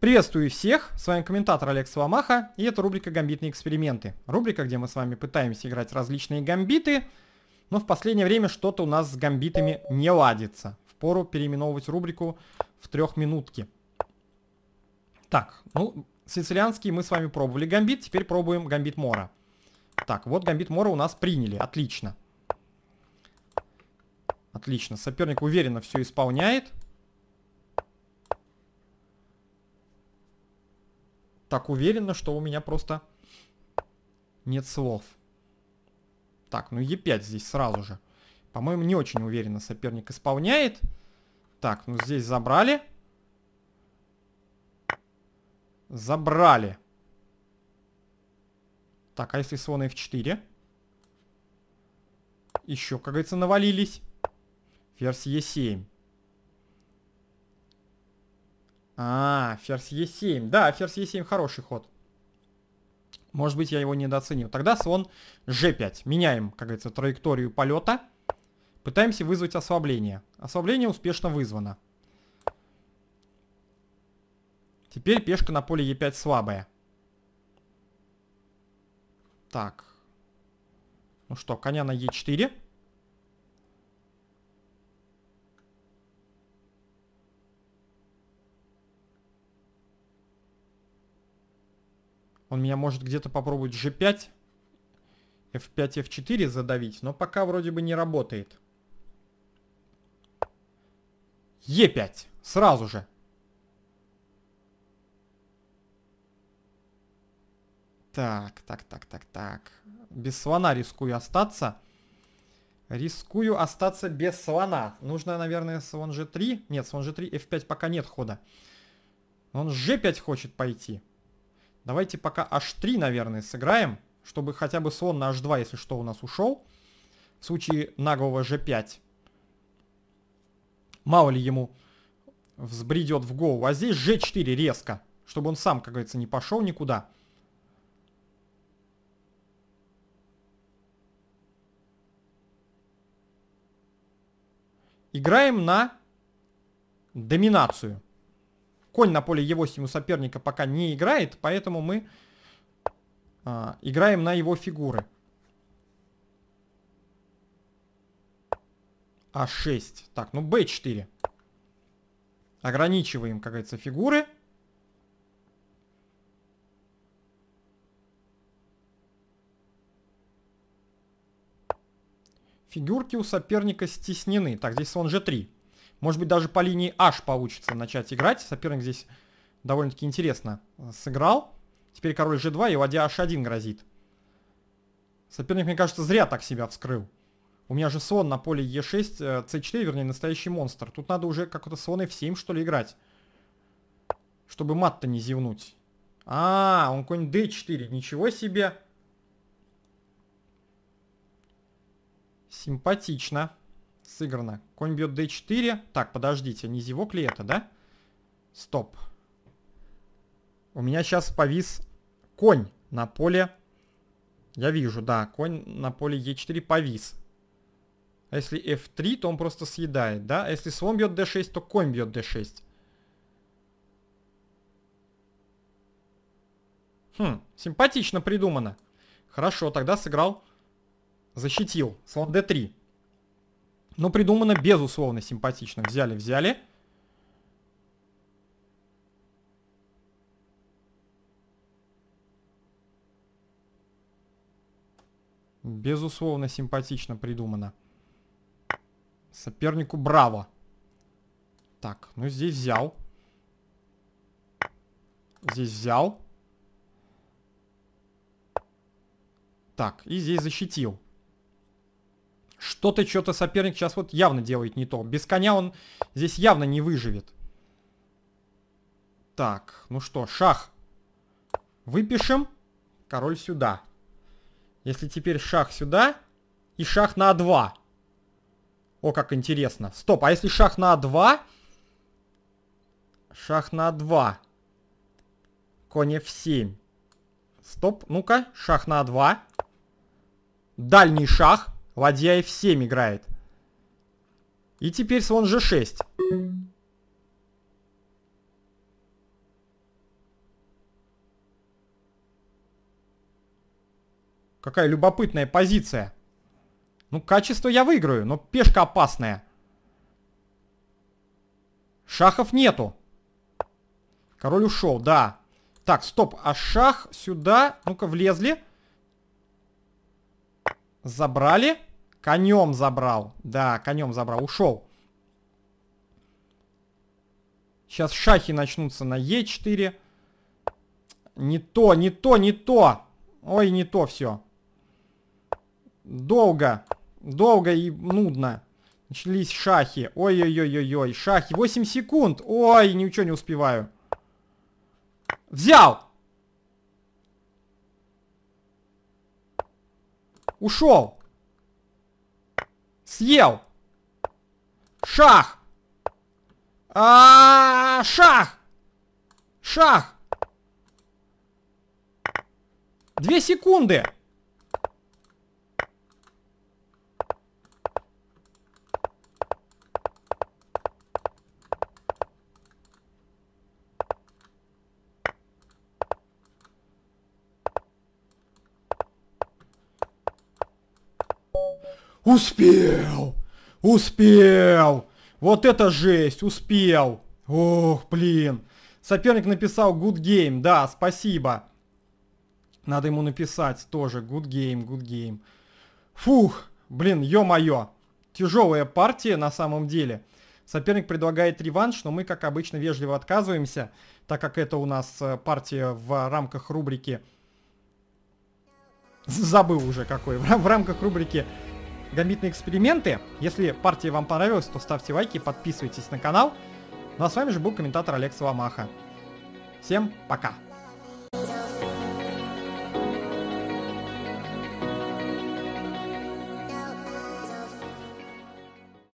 Приветствую всех, с вами комментатор Олег Соломаха, и это рубрика «Гамбитные эксперименты». Рубрика, где мы с вами пытаемся играть различные гамбиты, но в последнее время что-то у нас с гамбитами не ладится. Впору переименовывать рубрику в трехминутки. Так, ну, сицилианский мы с вами пробовали гамбит, теперь пробуем гамбит Мора. Так, вот гамбит Мора у нас приняли, отлично. Отлично, соперник уверенно все исполняет. так уверенно, что у меня просто нет слов. Так, ну Е5 здесь сразу же. По-моему, не очень уверенно соперник исполняет. Так, ну здесь забрали. Забрали. Так, а если слон F4? Еще, как говорится, навалились. Ферзь Е7. А, ферзь Е7. Да, ферзь Е7 хороший ход. Может быть, я его недооценил. Тогда слон G5. Меняем, как говорится, траекторию полета. Пытаемся вызвать ослабление. Ослабление успешно вызвано. Теперь пешка на поле Е5 слабая. Так. Ну что, коня на Е4. Он меня может где-то попробовать G5, F5, F4 задавить, но пока вроде бы не работает. Е5. Сразу же. Так, так, так, так, так. Без слона рискую остаться. Рискую остаться без слона. Нужно, наверное, слон g3. Нет, слон g3, f5 пока нет хода. Он g5 хочет пойти. Давайте пока h3, наверное, сыграем, чтобы хотя бы слон на h2, если что, у нас ушел. В случае наглого g5. Мало ли ему взбредет в голову. А здесь g4 резко, чтобы он сам, как говорится, не пошел никуда. Играем на доминацию. Конь на поле Е8 у соперника пока не играет, поэтому мы а, играем на его фигуры. А6. Так, ну b4. Ограничиваем, как говорится, фигуры. Фигурки у соперника стеснены. Так, здесь слон g3. Может быть, даже по линии H получится начать играть. Соперник здесь довольно-таки интересно э, сыграл. Теперь король G2 и ладья H1 грозит. Соперник, мне кажется, зря так себя вскрыл. У меня же слон на поле Е6, c4, э, вернее, настоящий монстр. Тут надо уже как-то слон F7, что ли, играть. Чтобы мат-то не зевнуть. А, он конь D4, ничего себе. Симпатично. Сыграно. Конь бьет d4. Так, подождите, не зевок ли это, да? Стоп. У меня сейчас повис конь на поле. Я вижу, да, конь на поле e4 повис. А если f3, то он просто съедает, да? А если слон бьет d6, то конь бьет d6. Хм, симпатично придумано. Хорошо, тогда сыграл, защитил. Слон d3 но ну, придумано безусловно симпатично. Взяли, взяли. Безусловно симпатично придумано. Сопернику браво. Так, ну здесь взял. Здесь взял. Так, и здесь защитил. Что-то, что-то соперник сейчас вот явно делает не то. Без коня он здесь явно не выживет. Так, ну что, шах. Выпишем. Король сюда. Если теперь шах сюда и шах на А2. О, как интересно. Стоп, а если шах на А2? Шах на А2. Конь F7. Стоп, ну-ка, шах на А2. Дальний шах. Ладья f7 играет. И теперь слон g6. Какая любопытная позиция. Ну, качество я выиграю, но пешка опасная. Шахов нету. Король ушел, да. Так, стоп, а шах сюда... Ну-ка, влезли забрали. Конем забрал. Да, конем забрал. Ушел. Сейчас шахи начнутся на Е4. Не то, не то, не то. Ой, не то все. Долго. Долго и нудно. Начались шахи. Ой-ой-ой-ой-ой. Шахи. 8 секунд. Ой, ничего не успеваю. Взял! Ушел. Съел. Шах. А, -а, -а шах. Шах. Две секунды. Успел! Успел! Вот это жесть! Успел! Ох, блин! Соперник написал good game. Да, спасибо. Надо ему написать тоже. Good game, good game. Фух! Блин, ё-моё! Тяжелая партия на самом деле. Соперник предлагает реванш, но мы, как обычно, вежливо отказываемся, так как это у нас э, партия в рамках рубрики... Забыл уже какой. В рамках рубрики гамбитные эксперименты. Если партия вам понравилась, то ставьте лайки, подписывайтесь на канал. Ну а с вами же был комментатор Олег Соломаха. Всем пока!